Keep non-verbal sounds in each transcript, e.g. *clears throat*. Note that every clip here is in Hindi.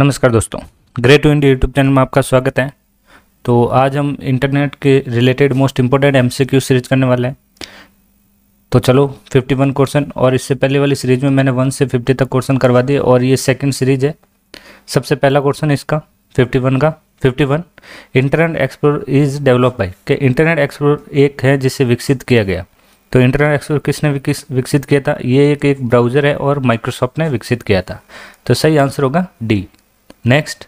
नमस्कार दोस्तों great to India YouTube channel में आपका स्वागत है तो आज हम इंटरनेट के related most important MCQ series करने वाले हैं तो चलो 51 क्वेश्चन और इससे पहले वाली सीरीज में मैंने 1 से 50 तक क्वेश्चन करवा दिए और ये सेकंड सीरीज है सबसे पहला क्वेश्चन इसका 51 का 51 Internet Explorer is develop by कि इंटरनेट एक्सप्लोर एक है जिसे विकसित किया गया तो इंटरनेट एक्सप्लोर किसने विकसित किया था ये एक एक ब्राउज़र है और माइक्रोसॉफ्ट ने विकसित किया था तो सही आंसर होगा डी नेक्स्ट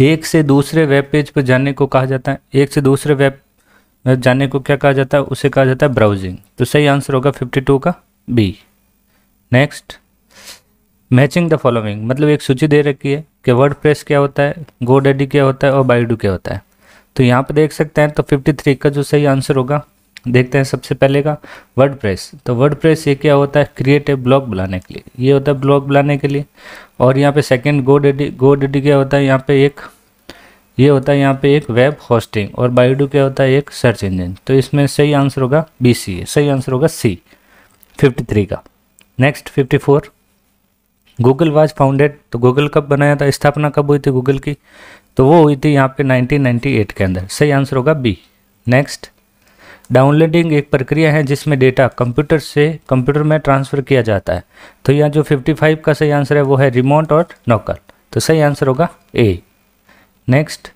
एक से दूसरे वेब पेज पर जाने को कहा जाता है एक से दूसरे वेब वेब जाने को क्या कहा जाता है उसे कहा जाता है ब्राउजिंग तो सही आंसर होगा फिफ्टी टू का B next matching the following मतलब एक सूची दे रखी है कि वर्ड प्रेस क्या होता है गोडेडी क्या होता है और बाइडू क्या होता है तो यहाँ पर देख सकते हैं तो 53 का जो सही आंसर होगा देखते हैं सबसे पहले का वर्ड प्रेस तो वर्ड प्रेस ये क्या होता है क्रिएट ए ब्लॉग बनाने के लिए ये होता है ब्लॉग बनाने के लिए और यहाँ पे second GoDaddy GoDaddy क्या होता है यहाँ पे एक ये होता है यहाँ पे एक वेब होस्टिंग और बायोडू क्या होता है एक सर्च इंजन तो इसमें सही आंसर होगा बी सी सही आंसर होगा सी फिफ्टी का next fifty Google was founded तो गूगल कब बनाया था स्थापना कब हुई थी गूगल की तो वो हुई थी यहाँ पे 1998 के अंदर सही आंसर होगा बी नेक्स्ट डाउनलोडिंग एक प्रक्रिया है जिसमें डेटा कंप्यूटर से कंप्यूटर में ट्रांसफ़र किया जाता है तो यहाँ जो 55 का सही आंसर है वो है रिमोट और नौकर तो सही आंसर होगा ए नेक्स्ट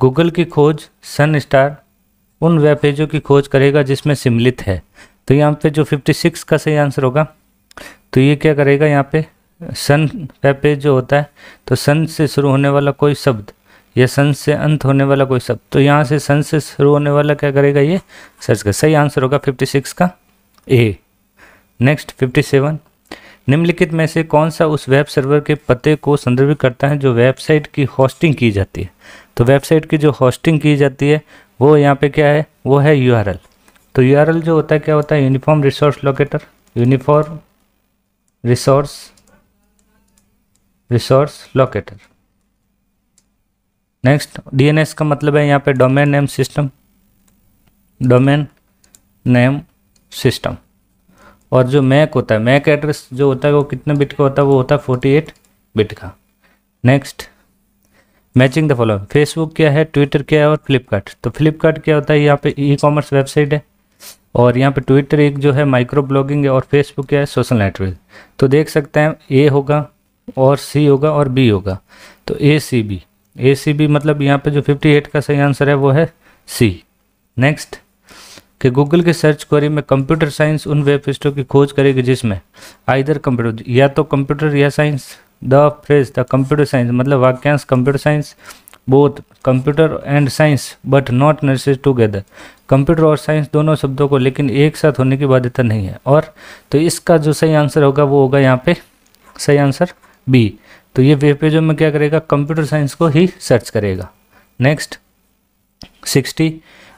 गूगल की खोज सन स्टार उन वेब पेजों की खोज करेगा जिसमें सम्मिलित है तो यहाँ पे जो 56 का सही आंसर होगा तो ये क्या करेगा यहाँ पे सन वेब पेज जो होता है तो सन से शुरू होने वाला कोई शब्द या सन से अंत होने वाला कोई शब्द तो यहाँ से सन से शुरू होने वाला क्या करेगा ये सर्च कर सही आंसर होगा फिफ्टी सिक्स का ए नेक्स्ट फिफ्टी सेवन निम्नलिखित में से कौन सा उस वेब सर्वर के पते को संदर्भित करता है जो वेबसाइट की होस्टिंग की जाती है तो वेबसाइट की जो होस्टिंग की जाती है वो यहाँ पे क्या है वो है यू तो यू जो होता है क्या होता है uniform resource locator uniform resource resource locator next DNS का मतलब है यहाँ पे domain name system domain name system और जो मैक होता है मैक एड्रेस जो होता है वो कितने बिट का होता है वो होता है फोर्टी एट बिट का next matching the following Facebook क्या है ट्विटर क्या है और फ्लिपकार्ट तो फ्लिपकार्ट क्या होता है यहाँ पे ई कॉमर्स वेबसाइट है और यहाँ पे ट्विटर एक जो है माइक्रो ब्लॉगिंग है और फेसबुक क्या है सोशल नेटवर्क तो देख सकते हैं ए होगा और सी होगा और बी होगा तो ए सी बी ए सी बी मतलब यहाँ पे जो 58 का सही आंसर है वो है सी नेक्स्ट कि गूगल के सर्च क्वेरी में कंप्यूटर साइंस उन वेब पृष्ठों की खोज करेगी जिसमें आइधर कंप्यूटर या तो कंप्यूटर या science the phrase the computer science मतलब वाक्यांश computer science both computer and science but not nurses together computer और साइंस दोनों शब्दों को लेकिन एक साथ होने की बाध्यता नहीं है और तो इसका जो सही आंसर होगा वो होगा यहाँ पे सही आंसर बी तो ये वेब पेज में क्या करेगा कंप्यूटर साइंस को ही सर्च करेगा नेक्स्ट सिक्सटी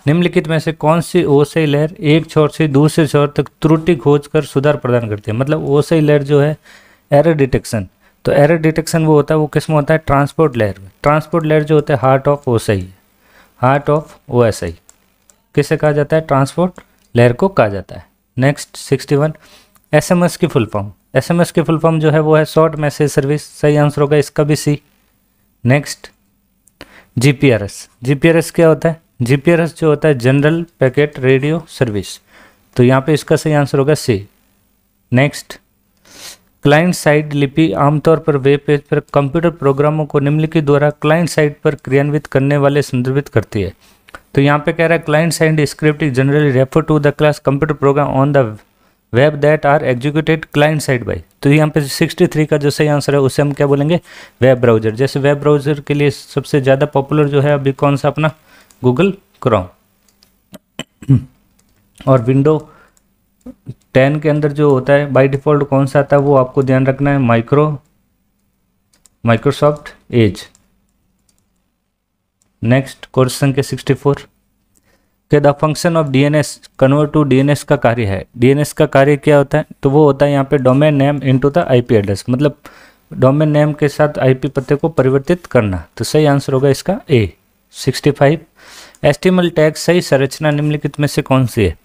निम्नलिखित में से कौन सी ओसई लहर एक छोर से दूसरे छोर तक त्रुटि खोज कर सुधार प्रदान करती है मतलब ओसई लहर जो है एरर डिटेक्शन तो एरर डिटेक्शन वो होता है वो किस में होता है ट्रांसपोर्ट लेयर में ट्रांसपोर्ट लेयर जो होता है heart of OSI heart of O किसे कहा जाता है ट्रांसपोर्ट लेयर को कहा जाता है नेक्स्ट सिक्सटी वन एस की फुल फॉर्म एसएमएस की फुल फॉर्म जो है वो है शॉर्ट मैसेज सर्विस सही आंसर होगा इसका भी सी नेक्स्ट जीपीआरएस जीपीआरएस क्या होता है जीपीआरएस जो होता है जनरल पैकेट रेडियो सर्विस तो यहाँ पे इसका सही आंसर होगा सी नेक्स्ट क्लाइंट साइड लिपि आमतौर पर वेब पेज पर कंप्यूटर प्रोग्रामों को निम्नलिखित द्वारा क्लाइंट साइड पर क्रियान्वित करने वाले संदर्भित करती है तो यहाँ पे कह रहा है client side script generally refer to the class computer program on the web that are executed client side by तो यहाँ पे 63 का जो सही आंसर है उसे हम क्या बोलेंगे वेब ब्राउजर जैसे वेब ब्राउजर के लिए सबसे ज़्यादा पॉपुलर जो है अभी कौन सा अपना गूगल क्रोम *clears throat* और विंडो टेन के अंदर जो होता है बाई डिफ़ॉल्ट कौन सा आता है वो आपको ध्यान रखना है micro Microsoft Edge next question के सिक्सटी कि the function of DNS convert to DNS का कार्य है डीएनएस का कार्य क्या होता है तो वो होता है यहाँ पे domain name into the IP address मतलब डोमेन नेम के साथ आईपी पते को परिवर्तित करना तो सही आंसर होगा इसका ए 65 एस्टिमल टैग सही संरचना निम्नलिखित में से कौन सी है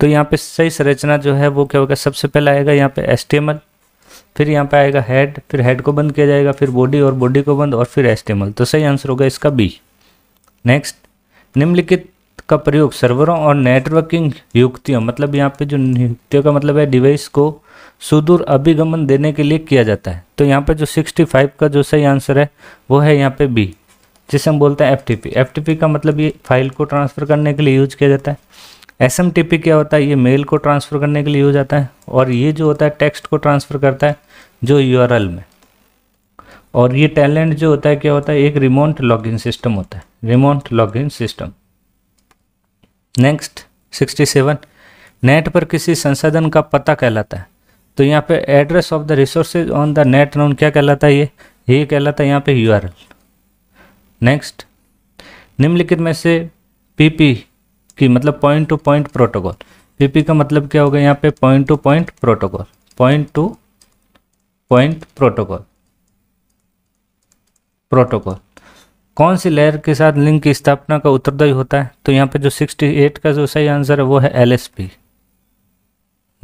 तो यहाँ पे सही संरचना जो है वो क्या होगा सबसे पहले आएगा यहाँ पे एस्टिमल फिर यहाँ पे आएगा हेड फिर हेड को बंद किया जाएगा फिर बॉडी और बॉडी को बंद और फिर एस्टिमल तो सही आंसर होगा इसका बी नेक्स्ट निम्नलिखित का प्रयोग सर्वरों और नेटवर्किंग युक्तियों मतलब यहाँ पे जो युक्तियों का मतलब है डिवाइस को सुदूर अभिगमन देने के लिए किया जाता है तो यहाँ पे जो 65 का जो सही आंसर है वो है यहाँ पे बी जिसे हम बोलते हैं एफटीपी एफटीपी का मतलब ये फाइल को ट्रांसफ़र करने के लिए यूज किया जाता है एस क्या होता है ये मेल को ट्रांसफ़र करने के लिए यूज आता है और ये जो होता है टेक्स्ट को ट्रांसफ़र करता है जो यू में और ये टैलेंट जो होता है क्या होता है एक रिमोट लॉगिन सिस्टम होता है remote login system next sixty seven net पर किसी संसाधन का पता कहलाता है तो यहाँ पे address of the resources on the net known क्या कहलाता है ये ये कहलाता है यहाँ पे यू नेक्स्ट निम्नलिखित में से पीपी की मतलब point to point protocol PP का मतलब क्या होगा यहाँ पे point to point protocol point to point protocol protocol कौन सी लेयर के साथ लिंक की स्थापना का उत्तरदायी होता है तो यहाँ पे जो 68 का जो सही आंसर है वो है एल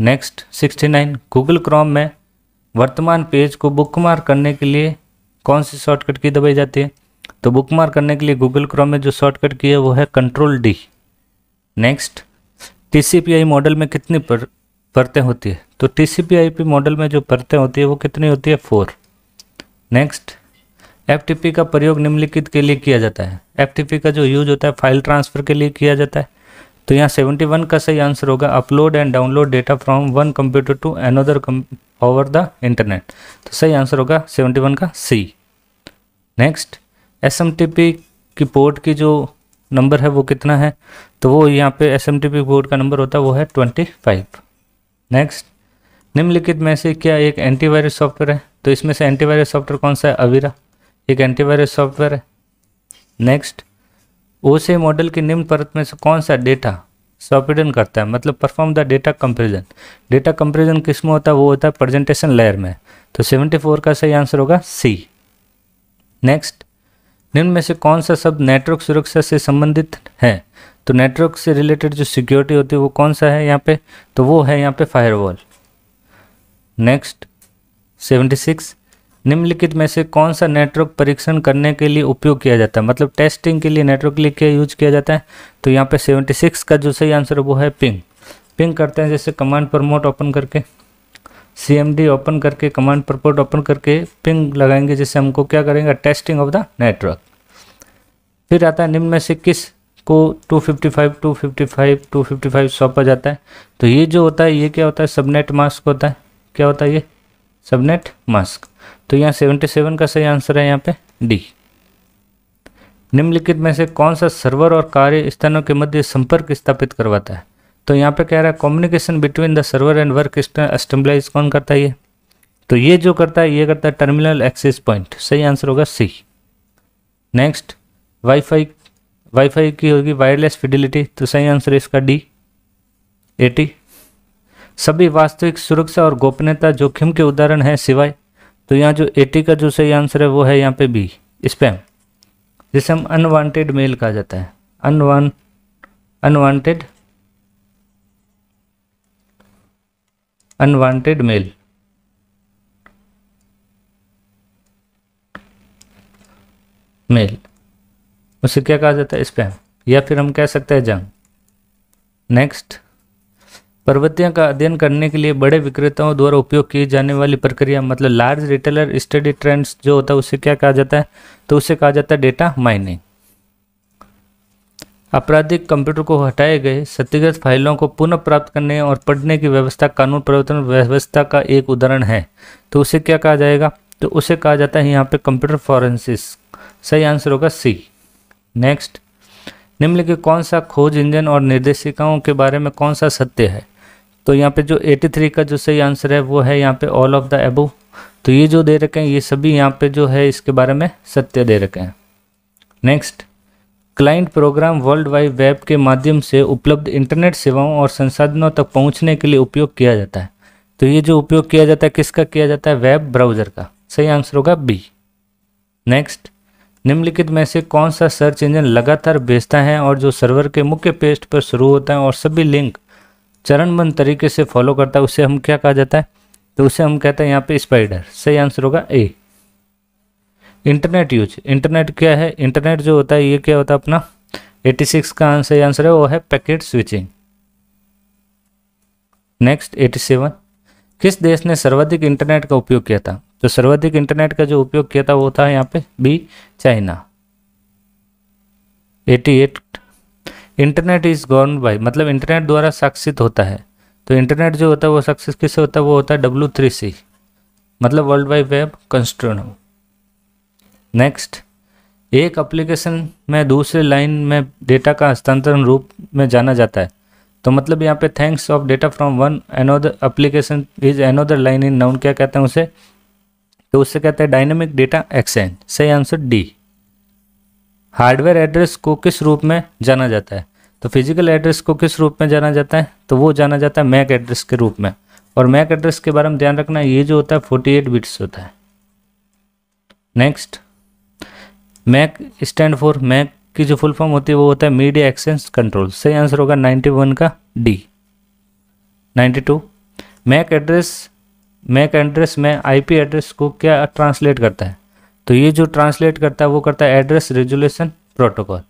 नेक्स्ट 69 गूगल क्रोम में वर्तमान पेज को बुकमार्क करने के लिए कौन सी शॉर्टकट की दबाई जाती है तो बुकमार्क करने के लिए गूगल क्रोम में जो शॉर्टकट की है वो है control D next T model में कितनी पर परतें होती है तो टी मॉडल में जो परतें होती है वो कितनी होती है फोर नेक्स्ट एफ का प्रयोग निम्नलिखित के लिए किया जाता है एफ का जो यूज होता है फाइल ट्रांसफर के लिए किया जाता है तो यहाँ सेवेंटी वन का सही आंसर होगा upload and download data from one computer to another over the internet तो सही आंसर होगा सेवेंटी वन का सी नेक्स्ट एस की पोर्ट की जो नंबर है वो कितना है तो वो यहाँ पे एस पोर्ट का नंबर होता है वो है ट्वेंटी फाइव नेक्स्ट निम्नलिखित में से क्या एक एंटीवायरस सॉफ्टवेयर है तो इसमें से एंटीवायरस सॉफ्टवेयर कौन सा है अविरा एक एंटीवायरस सॉफ्टवेयर है नेक्स्ट ओसे मॉडल की निम्न परत में से कौन सा डेटा सॉपिडन करता है मतलब perform the data comparison data comparison किस में होता है वो होता है प्रेजेंटेशन लेयर में तो 74 का सही आंसर होगा सी नेक्स्ट निम्न में से कौन सा शब्द नेटवर्क सुरक्षा से संबंधित है तो नेटवर्क से रिलेटेड जो सिक्योरिटी होती है वो कौन सा है यहाँ पे तो वो है यहाँ पे फायरवॉल नेक्स्ट सेवेंटी सिक्स निम्नलिखित में से कौन सा नेटवर्क परीक्षण करने के लिए उपयोग किया जाता है मतलब टेस्टिंग के लिए नेटवर्क लिख के यूज किया जाता है तो यहाँ पे 76 का जो सही आंसर है वो है पिंग पिंग करते हैं जैसे कमांड प्रमोट ओपन करके सी ओपन करके कमांड प्रमोट ओपन करके पिंग लगाएंगे जिससे हमको क्या करेंगे टेस्टिंग ऑफ द नेटवर्क फिर आता है निम्न में से किस को 255, 255, 255 सौंपा जाता है तो ये जो होता है ये क्या होता है सबनेट मास्क होता है क्या होता है ये सबनेट मास्क तो यहाँ सेवेंटी सेवन का सही आंसर है यहाँ पे डी निम्नलिखित में से कौन सा सर्वर और कार्य स्थानों के मध्य संपर्क स्थापित करवाता है तो यहाँ पे कह रहा है communication between the server and work stabilise कौन करता है ये तो ये जो करता है ये करता है टर्मिनल एक्सेस पॉइंट सही आंसर होगा सी नेक्स्ट वाईफाई वाईफाई की होगी वायरलेस फिडिलिटी तो सही आंसर है इसका डी एटी सभी वास्तविक सुरक्षा और गोपनीयता जोखिम के उदाहरण हैं सिवाय तो यहाँ जो एटी का जो सही आंसर है वो है यहाँ पे बी स्पैम जिसे हम अनवांटेड मेल कहा जाता है अनवान अनवांटेड अनवांटेड मेल मेल उसे क्या कहा जाता है स्पैम या फिर हम कह सकते हैं जंग नेक्स्ट प्रवृत्तियों का अध्ययन करने के लिए बड़े विक्रेताओं द्वारा उपयोग की जाने वाली प्रक्रिया मतलब लार्ज रिटेलर स्टडी ट्रेंड्स जो होता है उसे क्या कहा जाता है तो उसे कहा जाता है डेटा माइनिंग आपराधिक कंप्यूटर को हटाए गए क्षतिग्रस्त फाइलों को पुनः प्राप्त करने और पढ़ने की व्यवस्था कानून प्रवर्तन व्यवस्था का एक उदाहरण है तो उसे क्या कहा जाएगा तो उसे कहा जाता है यहाँ पे कंप्यूटर फॉरेंसिस सही आंसर होगा सी नेक्स्ट निम्नलिखित कौन सा खोज इंजन और निर्देशिकाओं के बारे में कौन सा सत्य है तो यहाँ पे जो 83 का जो सही आंसर है वो है यहाँ पे ऑल ऑफ द एबो तो ये जो दे रखे हैं ये सभी यहाँ पे जो है इसके बारे में सत्य दे रखे हैं next client program world wide web के माध्यम से उपलब्ध इंटरनेट सेवाओं और संसाधनों तक पहुँचने के लिए उपयोग किया जाता है तो ये जो उपयोग किया जाता है किसका किया जाता है वेब ब्राउज़र का सही आंसर होगा बी नेक्स्ट निम्नलिखित में से कौन सा सर्च इंजन लगातार भेजता है और जो सर्वर के मुख्य पेस्ट पर शुरू होता है और सभी लिंक चरणबंद तरीके से फॉलो करता है उसे हम क्या कहा जाता है तो उसे हम कहते हैं यहाँ पे स्पाइडर सही आंसर होगा ए इंटरनेट यूज इंटरनेट क्या है इंटरनेट जो होता है ये क्या होता है अपना 86 का आंसर आंसर है वो है पैकेट स्विचिंग नेक्स्ट 87 किस देश ने सर्वाधिक इंटरनेट का उपयोग किया था तो सर्वाधिक इंटरनेट का जो उपयोग किया था वो था यहाँ पे B China 88 internet is govern by मतलब इंटरनेट द्वारा शासित होता है तो इंटरनेट जो होता है वो सक्सेस किससे होता है वो होता है डब्ल्यू थ्री सी मतलब world wide web consortium next एक एप्लीकेशन में दूसरे लाइन में डेटा का हस्तांतरण रूप में जाना जाता है तो मतलब यहाँ पे thanks of data from one another application is another line in known क्या कहते हैं उसे तो उससे कहते हैं डायनेमिक डेटा एक्सचेंज सही आंसर डी हार्डवेयर एड्रेस को किस रूप में जाना जाता है तो फिजिकल एड्रेस को किस रूप में जाना जाता है तो वो जाना जाता है मैक एड्रेस के रूप में और मैक एड्रेस के बारे में ध्यान रखना ये जो होता है फोर्टी एट बिट्स होता है next MAC stand for MAC की जो फुल फॉर्म होती है वो होता है मीडिया एक्सेस कंट्रोल सही आंसर होगा नाइन्टी वन का D ninety two MAC address MAC address में आईपी एड्रेस को क्या ट्रांसलेट करता है तो ये जो ट्रांसलेट करता है वो करता है address resolution protocol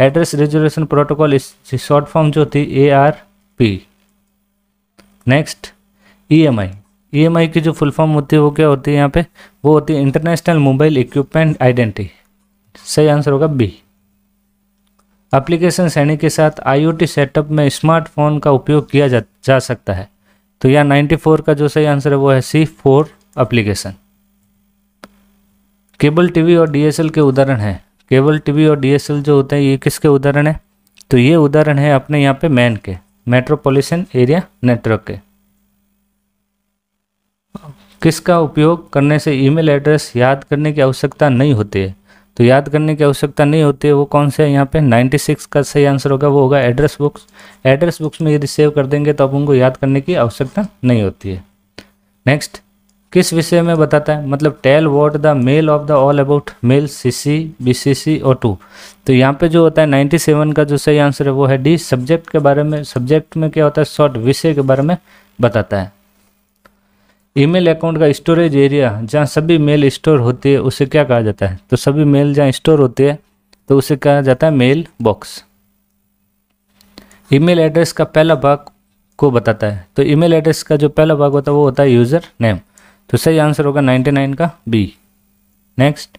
address resolution protocol इस शॉर्ट फॉर्म जो होती है A R P next E M I E M I की जो फुल फॉर्म होती है वो क्या होती है यहाँ पे वो होती है इंटरनेशनल मोबाइल इक्विपमेंट आइडेंटिटी सही आंसर होगा बी एप्लीकेशन श्रेणी के साथ आईओटी सेटअप में स्मार्टफोन का उपयोग किया जा, जा सकता है तो यहाँ 94 का जो सही आंसर है वो है C for application cable TV और डीएसएल के उदाहरण हैं केबल टीवी और डीएसएल जो होते हैं ये किसके उदाहरण है तो ये उदाहरण है अपने यहाँ पे मैन के मेट्रोपोलिशन एरिया नेटवर्क के किसका उपयोग करने से ईमेल एड्रेस याद करने की आवश्यकता नहीं होती है तो याद करने की आवश्यकता नहीं होती है वो कौन से है यहाँ पे 96 का सही आंसर होगा वो होगा एड्रेस बुक्स एड्रेस बुक्स में यदि सेव कर देंगे तो आप उनको याद करने की आवश्यकता नहीं होती है नेक्स्ट किस विषय में बताता है मतलब tell what the mail of the all about mail C C B C C और टू तो यहाँ पे जो होता है 97 का जो सही आंसर है वो है डी सब्जेक्ट के बारे में सब्जेक्ट में क्या होता है शॉर्ट विषय के बारे में बताता है ईमेल अकाउंट का स्टोरेज एरिया जहाँ सभी मेल स्टोर होती है उसे क्या कहा जाता है तो सभी मेल जहाँ स्टोर होती है तो उसे कहा जाता है मेल बॉक्स ईमेल एड्रेस का पहला भाग को बताता है तो ईमेल एड्रेस का जो पहला भाग होता है वो होता है यूज़र नेम तो सही आंसर होगा 99 का बी नेक्स्ट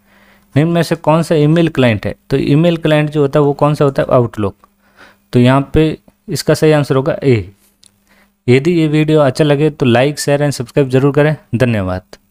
निम्न में से कौन सा ईमेल क्लाइंट है तो ईमेल क्लाइंट जो होता है वो कौन सा होता है आउटलुक तो यहाँ पे इसका सही आंसर होगा ए यदि ये वीडियो अच्छा लगे तो लाइक शेयर एंड सब्सक्राइब जरूर करें धन्यवाद